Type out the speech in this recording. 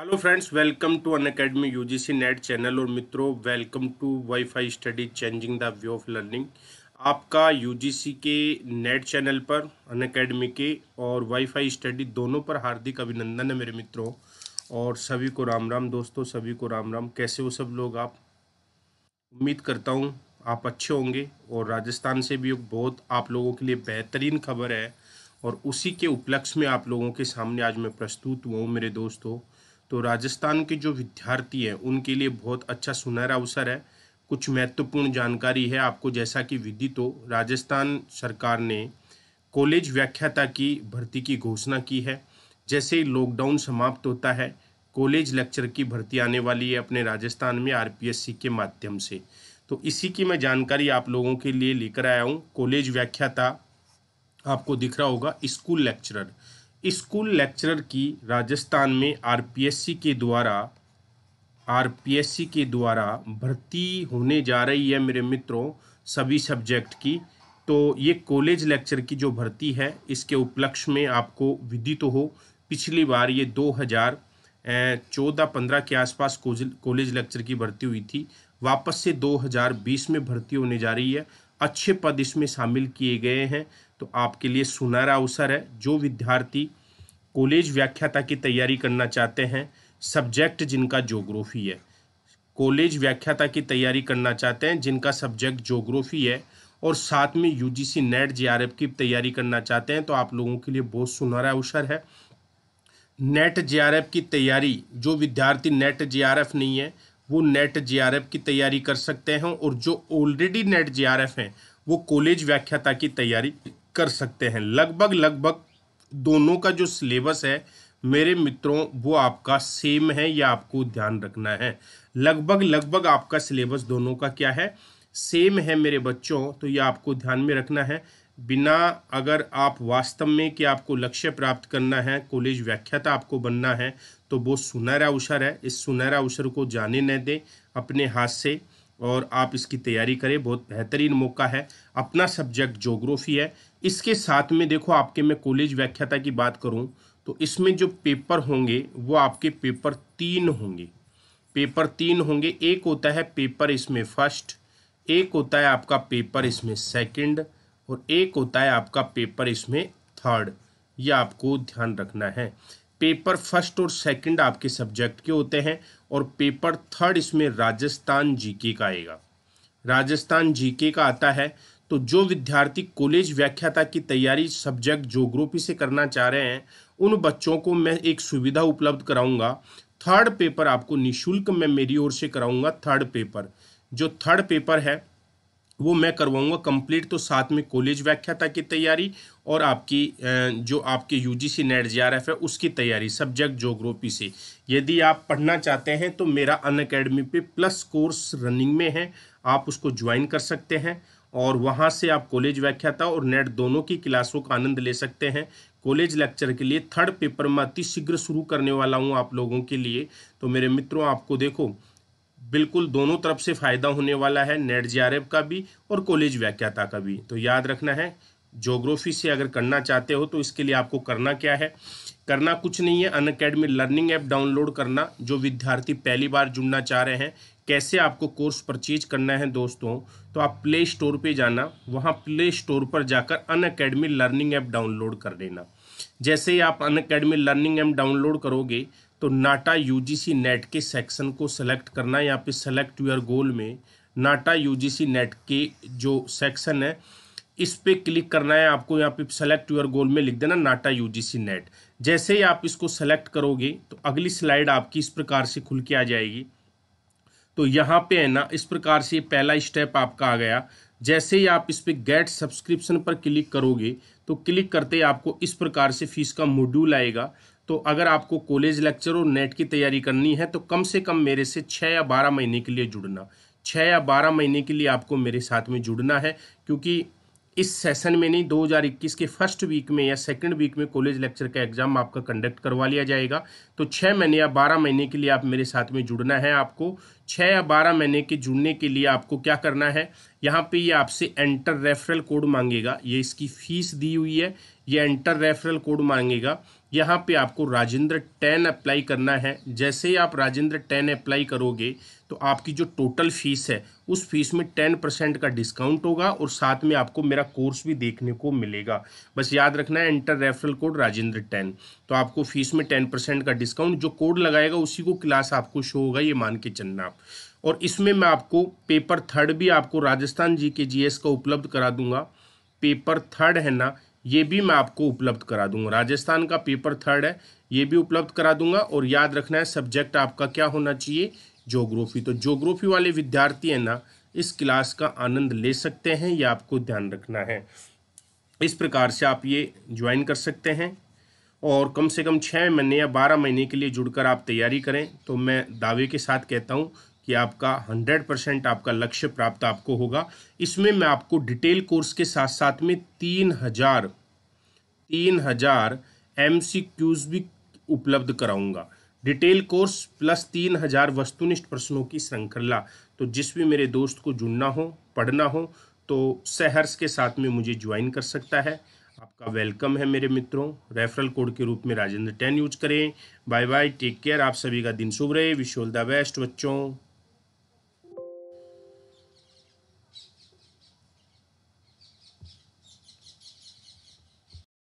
hello friends welcome to Unacademy U NET channel और मित्रों welcome to WiFi study changing the way of learning आपका U K NET channel पर अन academy के और wifi study दोनों पर हार्दिक अभिनंदन है मेरे मित्रों और सभी को राम राम दोस्तों सभी को राम राम कैसे हो सब लोग आप उम्मीद करता हूँ आप अच्छे होंगे और राजस्थान से भी बहुत आप लोगों के लिए बेहतरीन खबर है और उसी के उपलक्ष्य में आप लोगों के सामने आज मैं प्रस्तुत हुआ हूँ मेरे दोस्तों तो राजस्थान के जो विद्यार्थी हैं उनके लिए बहुत अच्छा सुनहरा अवसर है कुछ महत्वपूर्ण जानकारी है आपको जैसा कि विदित हो राजस्थान सरकार ने कॉलेज व्याख्याता की भर्ती की घोषणा की है जैसे ही लॉकडाउन समाप्त होता है कॉलेज लेक्चर की भर्ती आने वाली है अपने राजस्थान में आर के माध्यम से तो इसी की मैं जानकारी आप लोगों के लिए लेकर आया हूँ कॉलेज व्याख्याता आपको दिख रहा होगा स्कूल लेक्चरर स्कूल लेक्चरर की राजस्थान में आरपीएससी के द्वारा आरपीएससी के द्वारा भर्ती होने जा रही है मेरे मित्रों सभी सब्जेक्ट की तो ये कॉलेज लेक्चर की जो भर्ती है इसके उपलक्ष्य में आपको विदित तो हो पिछली बार ये दो हज़ार चौदह पंद्रह के आसपास कॉलेज लेक्चर की भर्ती हुई थी वापस से 2020 में भर्ती होने जा रही है अच्छे पद इसमें शामिल किए गए हैं तो आपके लिए सुनहरा अवसर है जो विद्यार्थी कॉलेज व्याख्याता की तैयारी करना चाहते हैं सब्जेक्ट जिनका जोग्राफी है कॉलेज व्याख्याता की तैयारी करना चाहते हैं जिनका सब्जेक्ट जोग्राफी है और साथ में U G C NET J R F की तैयारी करना चाहते हैं तो आप लोगों के लिए बहुत सुनहरा अवसर है नेट जे आर एफ की तैयारी जो विद्यार्थी नेट जे आर एफ नहीं है वो नेट जीआरएफ की तैयारी कर सकते हैं और जो ऑलरेडी नेट जीआरएफ हैं वो कॉलेज व्याख्याता की तैयारी कर सकते हैं लगभग लगभग दोनों का जो सिलेबस है मेरे मित्रों वो आपका सेम है या आपको ध्यान रखना है लगभग लगभग आपका सिलेबस दोनों का क्या है सेम है मेरे बच्चों तो ये आपको ध्यान में रखना है बिना अगर आप वास्तव में कि आपको लक्ष्य प्राप्त करना है कॉलेज व्याख्याता आपको बनना है तो वो सुनहरा अवसर है इस सुनहरा अवसर को जाने न दें अपने हाथ से और आप इसकी तैयारी करें बहुत बेहतरीन मौका है अपना सब्जेक्ट जोग्राफी है इसके साथ में देखो आपके मैं कॉलेज व्याख्याता की बात करूं तो इसमें जो पेपर होंगे वो आपके पेपर तीन होंगे पेपर तीन होंगे एक होता है पेपर इसमें फर्स्ट एक होता है आपका पेपर इसमें सेकंड और एक होता है आपका पेपर इसमें थर्ड यह आपको ध्यान रखना है पेपर फर्स्ट और सेकंड आपके सब्जेक्ट के होते हैं और पेपर थर्ड इसमें राजस्थान जीके का आएगा राजस्थान जीके का आता है तो जो विद्यार्थी कॉलेज व्याख्याता की तैयारी सब्जेक्ट जोग्राफी से करना चाह रहे हैं उन बच्चों को मैं एक सुविधा उपलब्ध कराऊंगा थर्ड पेपर आपको निशुल्क मैं मेरी ओर से कराऊंगा थर्ड पेपर जो थर्ड पेपर है वो मैं करवाऊँगा कंप्लीट तो साथ में कॉलेज व्याख्याता की तैयारी और आपकी जो आपके U G C NET J R F है उसकी तैयारी सब्जेक्ट जोग्रोपी से यदि आप पढ़ना चाहते हैं तो मेरा अन अकेडमी पे प्लस कोर्स रनिंग में है आप उसको ज्वाइन कर सकते हैं और वहाँ से आप कॉलेज व्याख्याता और नेट दोनों की क्लासों का आनंद ले सकते हैं कॉलेज लेक्चर के लिए थर्ड पेपर मैं अतिशीघ्र शुरू करने वाला हूँ आप लोगों के लिए तो मेरे मित्रों आपको देखो बिल्कुल दोनों तरफ से फायदा होने वाला है नेट जे का भी और कॉलेज व्याख्याता का भी तो याद रखना है जोग्राफी से अगर करना चाहते हो तो इसके लिए आपको करना क्या है करना कुछ नहीं है Unacademy learning app download करना जो विद्यार्थी पहली बार जुड़ना चाह रहे हैं कैसे आपको कोर्स परचेज करना है दोस्तों तो आप प्ले स्टोर पे जाना वहाँ प्ले स्टोर पर जाकर Unacademy learning app download कर लेना जैसे ही आप Unacademy learning app download करोगे तो नाटा यूजीसी नेट के सेक्शन को सेलेक्ट करना है यहाँ पे सेलेक्ट यूर गोल में नाटा यूजीसी नेट के जो सेक्शन है इस पर क्लिक करना है आपको यहाँ पे सेलेक्ट यूर गोल में लिख देना नाटा यूजीसी नेट जैसे ही आप इसको सेलेक्ट करोगे तो अगली स्लाइड आपकी इस प्रकार से खुल के आ जाएगी तो यहाँ पे है ना इस प्रकार से पहला स्टेप आपका आ गया जैसे ही आप इस पर गेट सब्सक्रिप्शन पर क्लिक करोगे तो क्लिक करते ही आपको इस प्रकार से फीस का मॉड्यूल आएगा तो अगर आपको कॉलेज लेक्चर और नेट की तैयारी करनी है तो कम से कम मेरे से छः या बारह महीने के लिए जुड़ना छः या बारह महीने के लिए आपको मेरे साथ में जुड़ना है क्योंकि इस सेशन में नहीं 2021 के फर्स्ट वीक में या सेकंड वीक में कॉलेज लेक्चर का एग्ज़ाम आपका कंडक्ट करवा लिया जाएगा तो छः महीने या बारह महीने के लिए आप मेरे साथ में जुड़ना है आपको छः या बारह महीने के जुड़ने के लिए आपको क्या करना है यहाँ पे ये आपसे एंटर रेफरल कोड मांगेगा ये इसकी फीस दी हुई है ये एंटर रेफरल कोड मांगेगा यहाँ पे आपको राजेंद्र टेन अप्लाई करना है जैसे ही आप राजेंद्र टेन अप्लाई करोगे तो आपकी जो टोटल फीस है उस फीस में टेन परसेंट का डिस्काउंट होगा और साथ में आपको मेरा कोर्स भी देखने को मिलेगा बस याद रखना है enter referral code Rajendra ten तो आपको फीस में टेन परसेंट का डिस्काउंट जो कोड लगाएगा उसी को क्लास आपको शो होगा ये मान के चलना आप और इसमें मैं आपको पेपर थर्ड भी आपको राजस्थान जी के जी का उपलब्ध करा दूंगा पेपर थर्ड है ना ये भी मैं आपको उपलब्ध करा दूंगा राजस्थान का पेपर थर्ड है ये भी उपलब्ध करा दूंगा और याद रखना है सब्जेक्ट आपका क्या होना चाहिए जोग्राफी तो जोग्राफी वाले विद्यार्थी है ना इस क्लास का आनंद ले सकते हैं ये आपको ध्यान रखना है इस प्रकार से आप ये ज्वाइन कर सकते हैं और कम से कम छः महीने या बारह महीने के लिए जुड़कर आप तैयारी करें तो मैं दावे के साथ कहता हूँ कि आपका 100 परसेंट आपका लक्ष्य प्राप्त आपको होगा इसमें मैं आपको डिटेल कोर्स के साथ साथ में तीन हजार तीन हजार एम भी उपलब्ध कराऊंगा डिटेल कोर्स प्लस तीन हजार वस्तुनिष्ठ प्रश्नों की श्रृंखला तो जिस भी मेरे दोस्त को जुड़ना हो पढ़ना हो तो सहर्ष के साथ में मुझे ज्वाइन कर सकता है आपका वेलकम है मेरे मित्रों रेफरल कोड के रूप में राजेंद्र टेन यूज करें बाय बाय टेक केयर आप सभी का दिन शुभ रहे विश ऑल द बेस्ट बच्चों